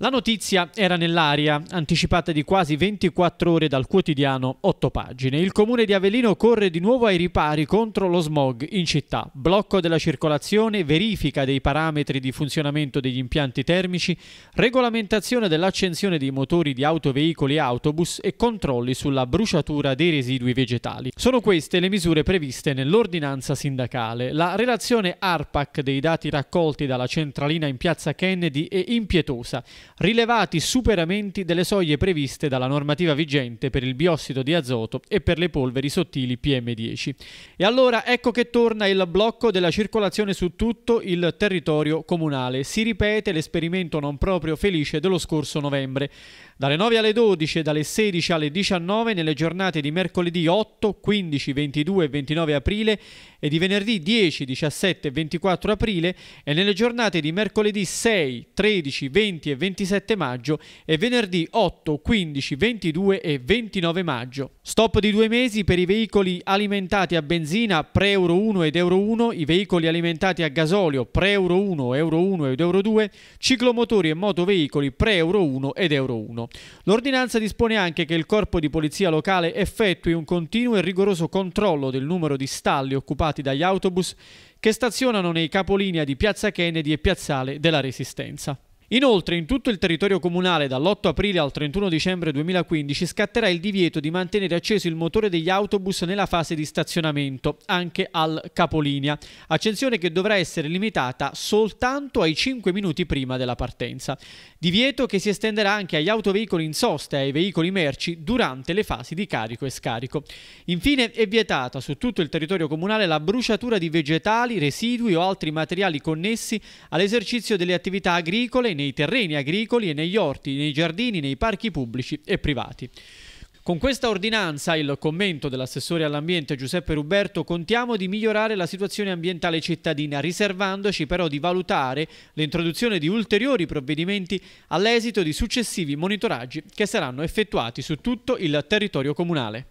La notizia era nell'aria, anticipata di quasi 24 ore dal quotidiano 8 pagine. Il comune di Avellino corre di nuovo ai ripari contro lo smog in città. Blocco della circolazione, verifica dei parametri di funzionamento degli impianti termici, regolamentazione dell'accensione dei motori di autoveicoli e autobus e controlli sulla bruciatura dei residui vegetali. Sono queste le misure previste nell'ordinanza sindacale. La relazione ARPAC dei dati raccolti dalla centralina in piazza Kennedy è impietosa rilevati superamenti delle soglie previste dalla normativa vigente per il biossido di azoto e per le polveri sottili PM10. E allora ecco che torna il blocco della circolazione su tutto il territorio comunale. Si ripete l'esperimento non proprio felice dello scorso novembre. Dalle 9 alle 12 e dalle 16 alle 19 nelle giornate di mercoledì 8, 15, 22 e 29 aprile e di venerdì 10, 17 e 24 aprile e nelle giornate di mercoledì 6, 13, 20 e 26 27 maggio e venerdì 8, 15, 22 e 29 maggio. Stop di due mesi per i veicoli alimentati a benzina pre-Euro 1 ed Euro 1, i veicoli alimentati a gasolio pre-Euro 1, Euro 1 ed Euro 2, ciclomotori e motoveicoli pre-Euro 1 ed Euro 1. L'ordinanza dispone anche che il Corpo di Polizia Locale effettui un continuo e rigoroso controllo del numero di stalli occupati dagli autobus che stazionano nei capolinea di Piazza Kennedy e Piazzale della Resistenza. Inoltre, in tutto il territorio comunale dall'8 aprile al 31 dicembre 2015 scatterà il divieto di mantenere acceso il motore degli autobus nella fase di stazionamento, anche al capolinea, accensione che dovrà essere limitata soltanto ai 5 minuti prima della partenza. Divieto che si estenderà anche agli autoveicoli in sosta e ai veicoli merci durante le fasi di carico e scarico. Infine è vietata su tutto il territorio comunale la bruciatura di vegetali, residui o altri materiali connessi all'esercizio delle attività agricole nei terreni agricoli e negli orti, nei giardini, nei parchi pubblici e privati. Con questa ordinanza, il commento dell'assessore all'ambiente Giuseppe Ruberto, contiamo di migliorare la situazione ambientale cittadina, riservandoci però di valutare l'introduzione di ulteriori provvedimenti all'esito di successivi monitoraggi che saranno effettuati su tutto il territorio comunale.